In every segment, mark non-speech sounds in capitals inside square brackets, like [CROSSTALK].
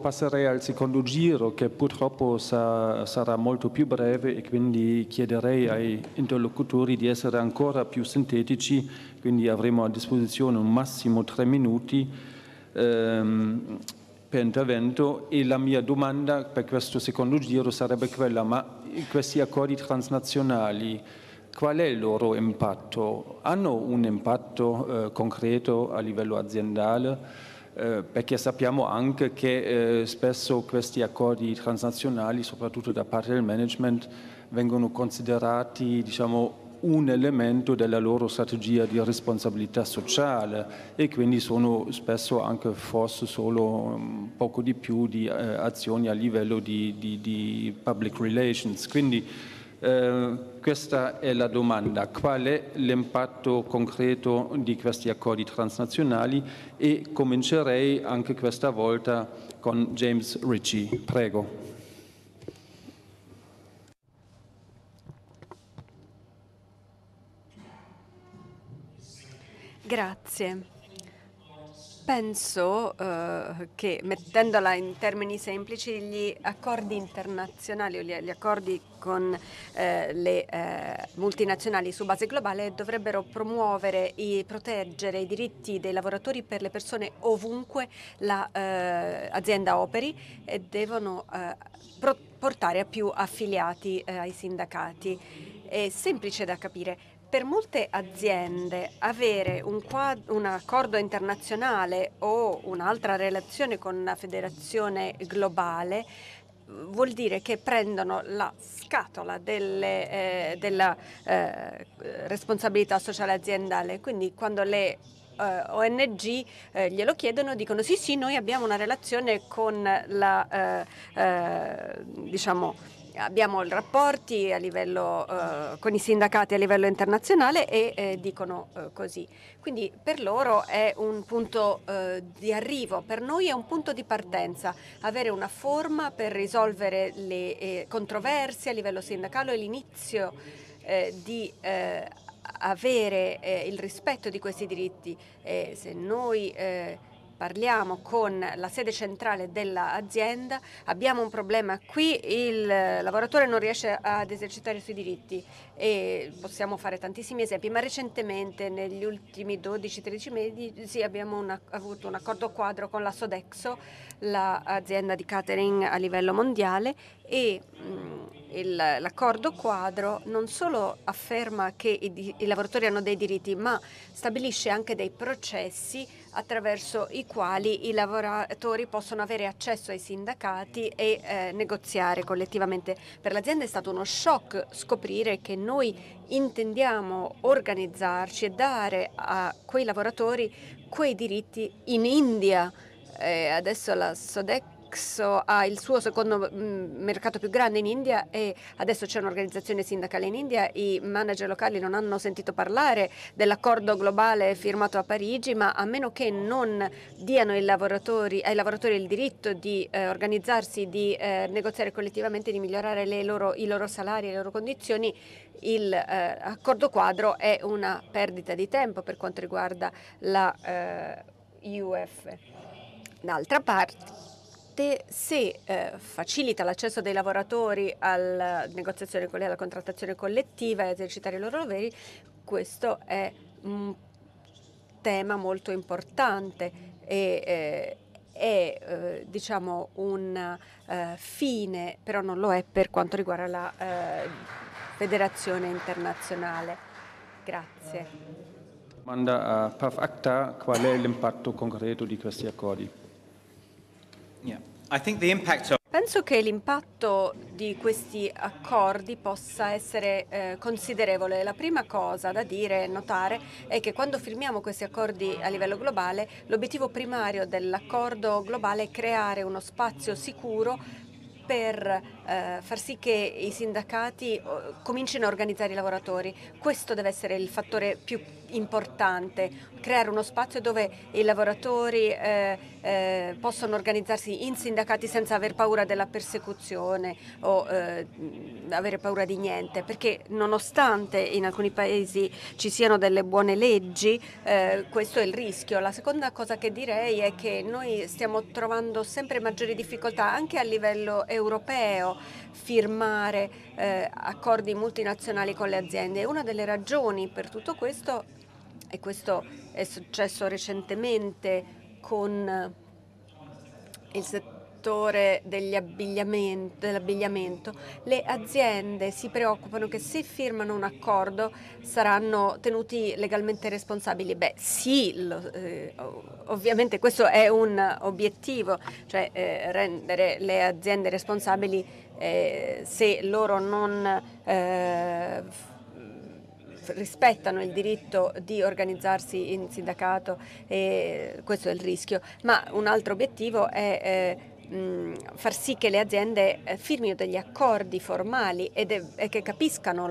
Passerei al secondo giro che purtroppo sa, sarà molto più breve e quindi chiederei ai interlocutori di essere ancora più sintetici, quindi avremo a disposizione un massimo tre minuti ehm, per intervento e la mia domanda per questo secondo giro sarebbe quella, ma questi accordi transnazionali qual è il loro impatto? Hanno un impatto eh, concreto a livello aziendale? Eh, perché sappiamo anche che eh, spesso questi accordi transnazionali, soprattutto da parte del management, vengono considerati diciamo, un elemento della loro strategia di responsabilità sociale e quindi sono spesso anche forse solo mm, poco di più di eh, azioni a livello di, di, di public relations. Quindi, eh, questa è la domanda, qual è l'impatto concreto di questi accordi transnazionali e comincerei anche questa volta con James Ritchie. Prego. Grazie. Penso eh, che mettendola in termini semplici, gli accordi internazionali o gli, gli accordi con eh, le eh, multinazionali su base globale dovrebbero promuovere e proteggere i diritti dei lavoratori per le persone ovunque l'azienda la, eh, operi e devono eh, portare a più affiliati eh, ai sindacati. È semplice da capire per molte aziende avere un, quadro, un accordo internazionale o un'altra relazione con una federazione globale vuol dire che prendono la scatola delle, eh, della eh, responsabilità sociale aziendale, quindi quando le eh, ONG eh, glielo chiedono, dicono sì sì noi abbiamo una relazione con la, eh, eh diciamo, abbiamo rapporti livello, eh, con i sindacati a livello internazionale e eh, dicono eh, così. Quindi per loro è un punto eh, di arrivo, per noi è un punto di partenza, avere una forma per risolvere le eh, controversie a livello sindacale è l'inizio eh, di avere il rispetto di questi diritti. se noi parliamo con la sede centrale dell'azienda, abbiamo un problema qui, il lavoratore non riesce ad esercitare i suoi diritti e possiamo fare tantissimi esempi, ma recentemente negli ultimi 12-13 mesi abbiamo una, avuto un accordo quadro con la Sodexo, l'azienda di catering a livello mondiale e mh, mm, l'accordo quadro non solo afferma che i, i, lavoratori hanno dei diritti, ma stabilisce anche dei processi attraverso i quali i lavoratori possono avere accesso ai sindacati e eh, negoziare collettivamente. Per l'azienda è stato uno shock scoprire che noi intendiamo organizzarci e dare a quei lavoratori quei diritti in India. Eh, adesso la Sodec Glaxo ha il suo secondo mercato più grande in India e adesso c'è un'organizzazione sindacale in India, i manager locali non hanno sentito parlare dell'accordo globale firmato a Parigi, ma a meno che non diano ai lavoratori, ai lavoratori il diritto di eh, organizzarsi, di eh, negoziare collettivamente, di migliorare loro, i loro salari e le loro condizioni, l'accordo eh, quadro è una perdita di tempo per quanto riguarda la eh, UF. D'altra parte, parte se eh, facilita l'accesso dei lavoratori alla negoziazione collettiva, alla contrattazione collettiva e esercitare i loro doveri, questo è un tema molto importante e eh, è eh, diciamo un eh, fine, però non lo è per quanto riguarda la eh, federazione internazionale. Grazie. Domanda a PAF ACTA, qual è l'impatto concreto di questi accordi? Yeah. Penso che l'impatto di questi accordi possa essere eh, considerevole. La prima cosa da dire e notare è che quando firmiamo questi accordi a livello globale, l'obiettivo primario dell'accordo globale è creare uno spazio sicuro per eh, far sì che i sindacati eh, comincino a organizzare i lavoratori. Questo deve essere il fattore più importante, creare uno spazio dove i lavoratori eh, eh, possono organizzarsi in sindacati senza aver paura della persecuzione o eh, avere paura di niente, perché nonostante in alcuni paesi ci siano delle buone leggi, eh, questo è il rischio. La seconda cosa che direi è che noi stiamo trovando sempre maggiori difficoltà anche a livello europeo firmare eh, accordi multinazionali con le aziende. una delle ragioni per tutto questo, e questo è successo recentemente con eh, il settore settore dell'abbigliamento, le aziende si preoccupano che se firmano un accordo saranno tenuti legalmente responsabili. Beh sì, lo, eh, ovviamente questo è un obiettivo, cioè eh, rendere le aziende responsabili eh, se loro non eh, rispettano il diritto di organizzarsi in sindacato e questo è il rischio, ma un altro obiettivo è eh, Mm, far sì che le aziende eh, firmino degli accordi formali ed, e che capiscano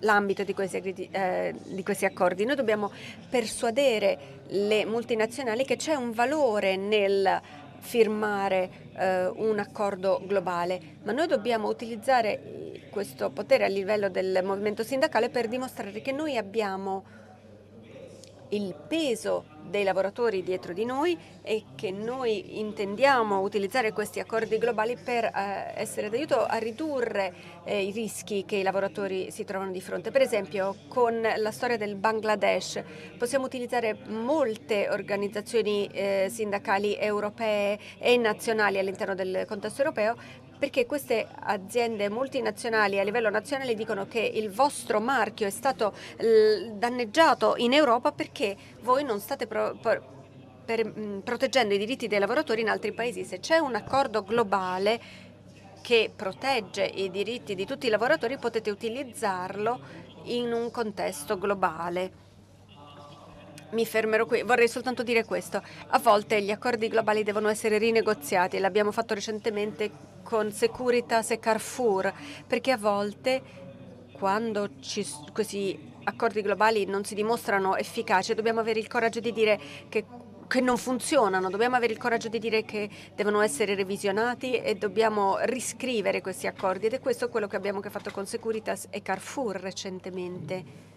l'ambito di questi, eh, di questi accordi. Noi dobbiamo persuadere le multinazionali che c'è un valore nel firmare eh, un accordo globale, ma noi dobbiamo utilizzare questo potere a livello del movimento sindacale per dimostrare che noi abbiamo il peso dei lavoratori dietro di noi e che noi intendiamo utilizzare questi accordi globali per eh, essere d'aiuto a ridurre eh, i rischi che i lavoratori si trovano di fronte. Per esempio con la storia del Bangladesh possiamo utilizzare molte organizzazioni eh, sindacali europee e nazionali all'interno del contesto europeo perché queste aziende multinazionali a livello nazionale dicono che il vostro marchio è stato eh, danneggiato in Europa perché voi non state pro, per, per, mm, mh, proteggendo i diritti dei lavoratori in altri paesi. Se c'è un accordo globale che protegge i diritti di tutti i lavoratori potete utilizzarlo in un contesto globale. Mi fermerò qui, vorrei soltanto dire questo. A volte gli accordi globali devono essere rinegoziati, l'abbiamo fatto recentemente con Securitas e Carrefour, perché a volte quando ci, questi accordi globali non si dimostrano efficaci dobbiamo avere il coraggio di dire che che non funzionano, dobbiamo avere il coraggio di dire che devono essere revisionati e dobbiamo riscrivere questi accordi ed è questo quello che abbiamo fatto con Securitas e Carrefour recentemente.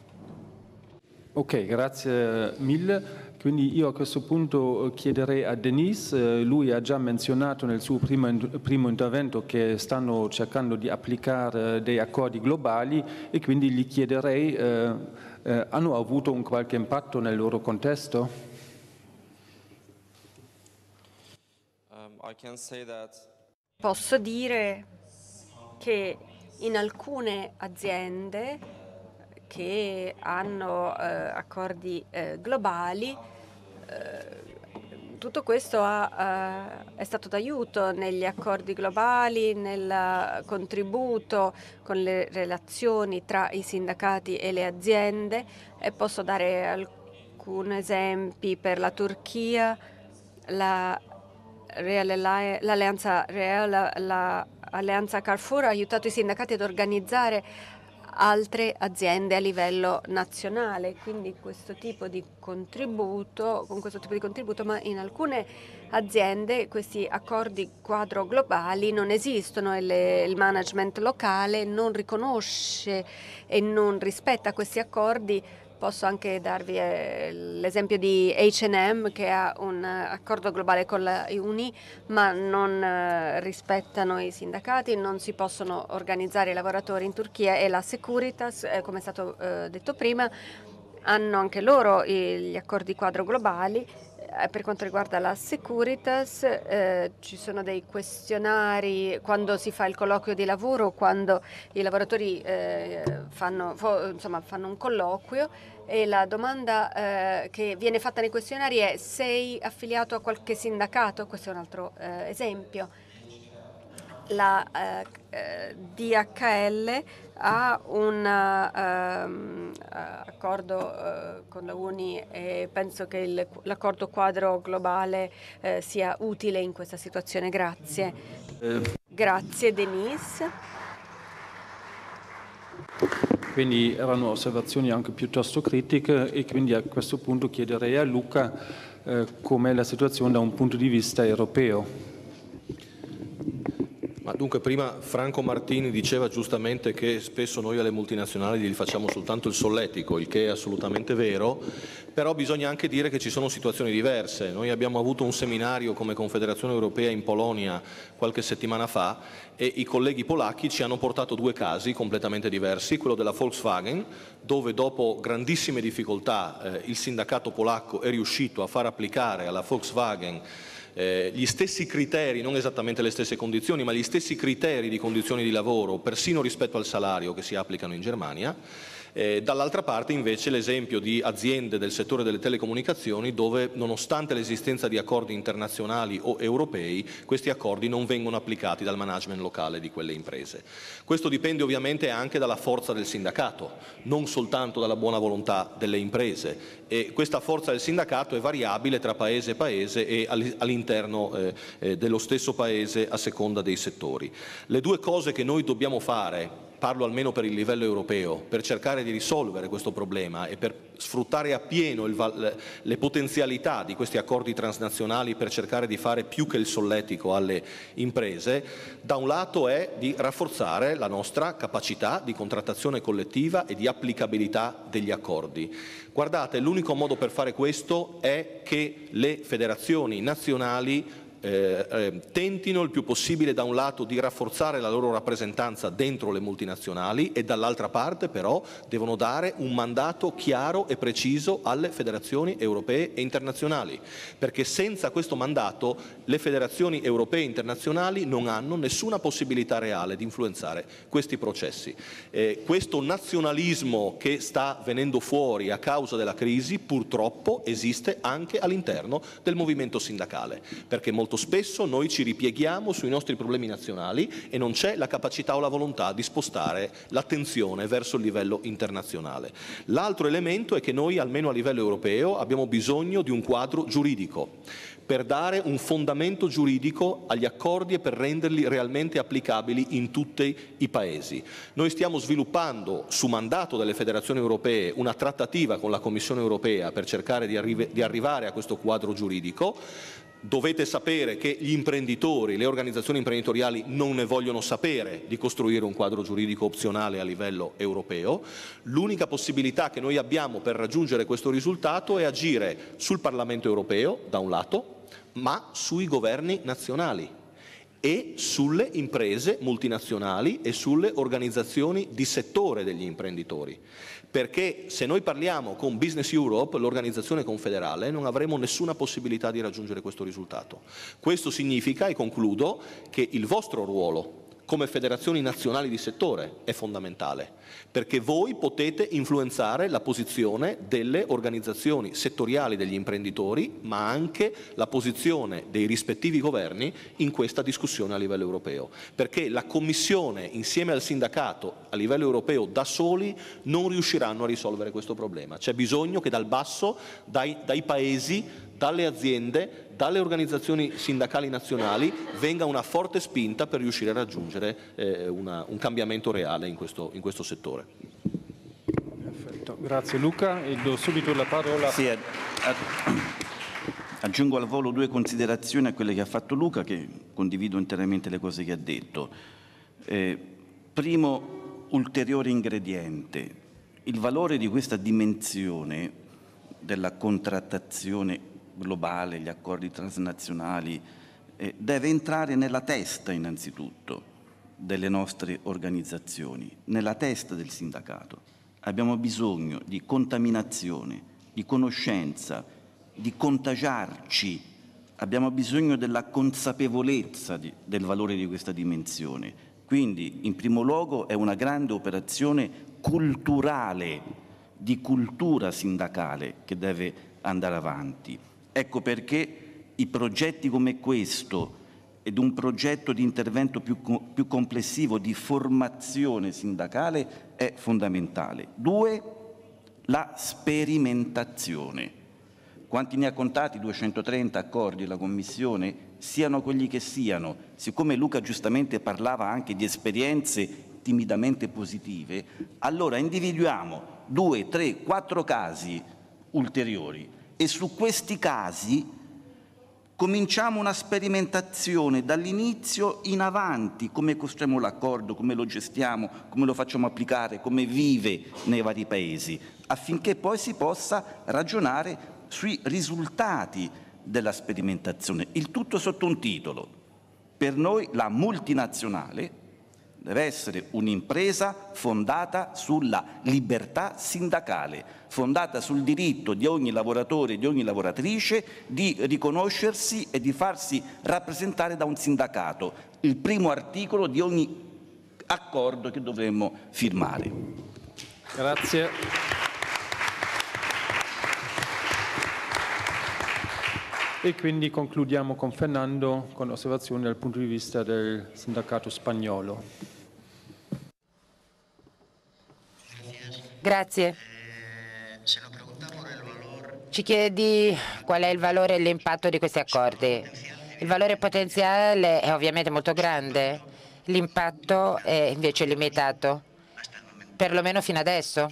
Ok, grazie mille. Quindi io a questo punto eh, chiederei a Denise, eh, lui ha già menzionato nel suo primo, primo, intervento che stanno cercando di applicare eh, dei accordi globali e quindi gli chiederei, eh, eh, hanno avuto un qualche impatto nel loro contesto? Um, Posso dire che in alcune aziende che hanno eh, accordi eh, globali. Eh, tutto questo ha, eh, è stato d'aiuto negli accordi globali, nel contributo con le relazioni tra i sindacati e le aziende e posso dare alcuni esempi per la Turchia, la l'alleanza Real, l'alleanza Carrefour ha aiutato i sindacati ad organizzare altre aziende a livello nazionale, quindi questo tipo di contributo, con questo tipo di contributo, ma in alcune aziende questi accordi quadro globali non esistono e le, il management locale non riconosce e non rispetta questi accordi Posso anche darvi eh, l'esempio di H&M che ha un eh, accordo globale con la Uni ma non eh, rispettano i sindacati, non si possono organizzare i lavoratori in Turchia e la Securitas, come è stato detto prima, hanno anche loro gli accordi quadro globali eh, per quanto riguarda la Securitas eh, ci sono dei questionari quando si fa il colloquio di lavoro, quando i lavoratori eh, fanno, insomma, fanno, un colloquio e la domanda eh, che viene fatta nei questionari è sei affiliato a qualche sindacato, questo è un altro eh, esempio la eh, eh DHL ha un eh, ehm, accordo eh, con la Uni e penso che il, l'accordo quadro globale eh, sia utile in questa situazione. Grazie. Grazie Denise. Quindi erano osservazioni anche piuttosto critiche e quindi a questo punto chiederei a Luca eh, com'è la situazione da un punto di vista europeo. Ma dunque prima Franco Martini diceva giustamente che spesso noi alle multinazionali gli facciamo soltanto il solletico, il che è assolutamente vero, però bisogna anche dire che ci sono situazioni diverse. Noi abbiamo avuto un seminario come Confederazione Europea in Polonia qualche settimana fa e i colleghi polacchi ci hanno portato due casi completamente diversi, quello della Volkswagen, dove dopo grandissime difficoltà eh, il sindacato polacco è riuscito a far applicare alla Volkswagen eh, gli stessi criteri, non esattamente le stesse condizioni, ma gli stessi criteri di condizioni di lavoro, persino rispetto al salario che si applicano in Germania, eh, dall'altra parte invece l'esempio di aziende del settore delle telecomunicazioni dove nonostante l'esistenza di accordi internazionali o europei questi accordi non vengono applicati dal management locale di quelle imprese. Questo dipende ovviamente anche dalla forza del sindacato, non soltanto dalla buona volontà delle imprese e questa forza del sindacato è variabile tra paese e paese e all'interno eh, eh, dello stesso paese a seconda dei settori. Le due cose che noi dobbiamo fare parlo almeno per il livello europeo, per cercare di risolvere questo problema e per sfruttare appieno il, le potenzialità di questi accordi transnazionali per cercare di fare più che il solletico alle imprese, da un lato è di rafforzare la nostra capacità di contrattazione collettiva e di applicabilità degli accordi. Guardate, l'unico modo per fare questo è che le federazioni nazionali eh, eh, tentino il più possibile da un lato di rafforzare la loro rappresentanza dentro le multinazionali e dall'altra parte però devono dare un mandato chiaro e preciso alle federazioni europee e internazionali, perché senza questo mandato le federazioni europee e internazionali non hanno nessuna possibilità reale di influenzare questi processi. Eh, questo nazionalismo che sta venendo fuori a causa della crisi purtroppo esiste anche all'interno del movimento sindacale, perché molto Molto spesso noi ci ripieghiamo sui nostri problemi nazionali e non c'è la capacità o la volontà di spostare l'attenzione verso il livello internazionale. L'altro elemento è che noi, almeno a livello europeo, abbiamo bisogno di un quadro giuridico per dare un fondamento giuridico agli accordi e per renderli realmente applicabili in tutti i paesi. Noi stiamo sviluppando, su mandato delle federazioni europee, una trattativa con la Commissione europea per cercare di, arri di arrivare a questo quadro giuridico. Dovete sapere che gli imprenditori, le organizzazioni imprenditoriali non ne vogliono sapere di costruire un quadro giuridico opzionale a livello europeo. L'unica possibilità che noi abbiamo per raggiungere questo risultato è agire sul Parlamento europeo, da un lato, ma sui governi nazionali, e sulle imprese multinazionali e sulle organizzazioni di settore degli imprenditori. Perché se noi parliamo con Business Europe, l'organizzazione confederale, non avremo nessuna possibilità di raggiungere questo risultato. Questo significa, e concludo, che il vostro ruolo come federazioni nazionali di settore è fondamentale, perché voi potete influenzare la posizione delle organizzazioni settoriali degli imprenditori, ma anche la posizione dei rispettivi governi in questa discussione a livello europeo, perché la Commissione insieme al sindacato a livello europeo da soli non riusciranno a risolvere questo problema. C'è bisogno che dal basso, dai, dai paesi, dalle aziende, dalle organizzazioni sindacali nazionali venga una forte spinta per riuscire a raggiungere eh, una, un cambiamento reale in questo, in questo settore. Perfetto. Grazie Luca e do subito la parola. Sì, ad, ad, aggiungo al volo due considerazioni a quelle che ha fatto Luca che condivido interamente le cose che ha detto. Eh, primo ulteriore ingrediente, il valore di questa dimensione della contrattazione globale, gli accordi transnazionali, eh, deve entrare nella testa innanzitutto delle nostre organizzazioni, nella testa del sindacato. Abbiamo bisogno di contaminazione, di conoscenza, di contagiarci, abbiamo bisogno della consapevolezza di, del valore di questa dimensione. Quindi in primo luogo è una grande operazione culturale, di cultura sindacale che deve andare avanti. Ecco perché i progetti come questo ed un progetto di intervento più, più complessivo di formazione sindacale è fondamentale. Due, la sperimentazione. Quanti ne ha contati? 230 accordi la Commissione? Siano quelli che siano. Siccome Luca giustamente parlava anche di esperienze timidamente positive, allora individuiamo due, tre, quattro casi ulteriori e su questi casi cominciamo una sperimentazione dall'inizio in avanti, come costruiamo l'accordo, come lo gestiamo, come lo facciamo applicare, come vive nei vari paesi, affinché poi si possa ragionare sui risultati della sperimentazione, il tutto sotto un titolo, per noi la multinazionale deve essere un'impresa fondata sulla libertà sindacale, fondata sul diritto di ogni lavoratore e di ogni lavoratrice di riconoscersi e di farsi rappresentare da un sindacato, il primo articolo di ogni accordo che dovremmo firmare. Grazie. E quindi concludiamo con Fernando con osservazioni dal punto di vista del sindacato spagnolo. Grazie. Eh, Ci chiedi qual è il valore e l'impatto di questi accordi. Il valore potenziale è ovviamente molto grande, l'impatto è invece limitato, perlomeno fino adesso.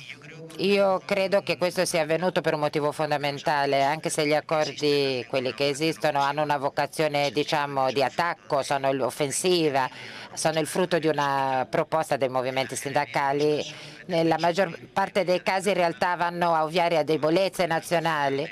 Io credo che questo sia avvenuto per un motivo fondamentale, anche se gli accordi, quelli che esistono, hanno una vocazione diciamo, di attacco, sono offensiva, sono il frutto di una proposta dei movimenti sindacali. Nella maggior parte dei casi in realtà vanno a ovviare a debolezze nazionali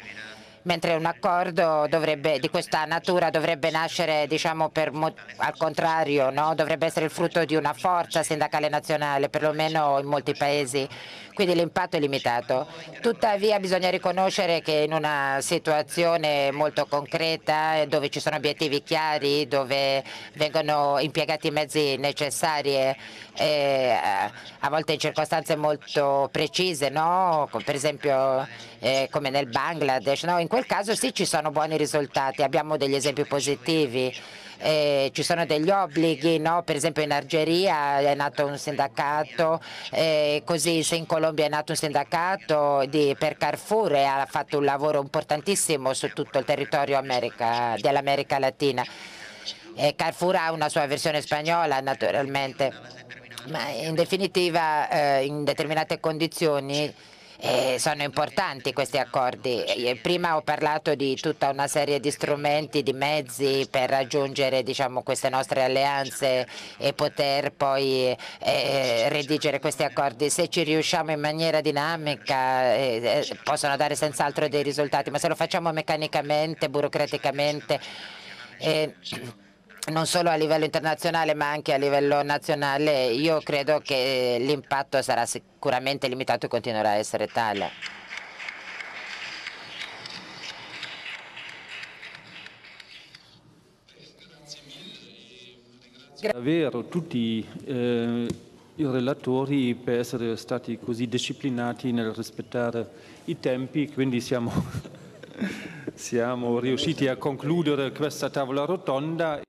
mentre un accordo dovrebbe, di questa natura dovrebbe nascere diciamo, per, al contrario, no? dovrebbe essere il frutto di una forza sindacale nazionale, perlomeno in molti paesi, quindi l'impatto è limitato. Tuttavia bisogna riconoscere che in una situazione molto concreta, dove ci sono obiettivi chiari, dove vengono impiegati i mezzi necessari, eh, a volte in circostanze molto precise, no? per esempio eh, come nel Bangladesh, no? in quel caso sì ci sono buoni risultati, abbiamo degli esempi positivi. Eh, ci sono degli obblighi, no? per esempio in Algeria è nato un sindacato, eh, così se in Colombia è nato un sindacato di, per Carrefour e ha fatto un lavoro importantissimo su tutto il territorio dell'America Latina. E eh, Carrefour ha una sua versione spagnola naturalmente, ma in definitiva eh, in determinate condizioni e eh, sono importanti questi accordi. Eh, prima ho parlato di tutta una serie di strumenti, di mezzi per raggiungere diciamo, queste nostre alleanze e poter poi eh, redigere questi accordi. Se ci riusciamo in maniera dinamica eh, eh possono dare senz'altro dei risultati, ma se lo facciamo meccanicamente, burocraticamente, eh, non solo a livello internazionale ma anche a livello nazionale, io credo che l'impatto sarà sicuramente limitato e continuerà a essere tale. Davvero tutti eh, i relatori per essere stati così disciplinati nel rispettare i tempi, quindi siamo, [LAUGHS] siamo riusciti a concludere questa tavola rotonda.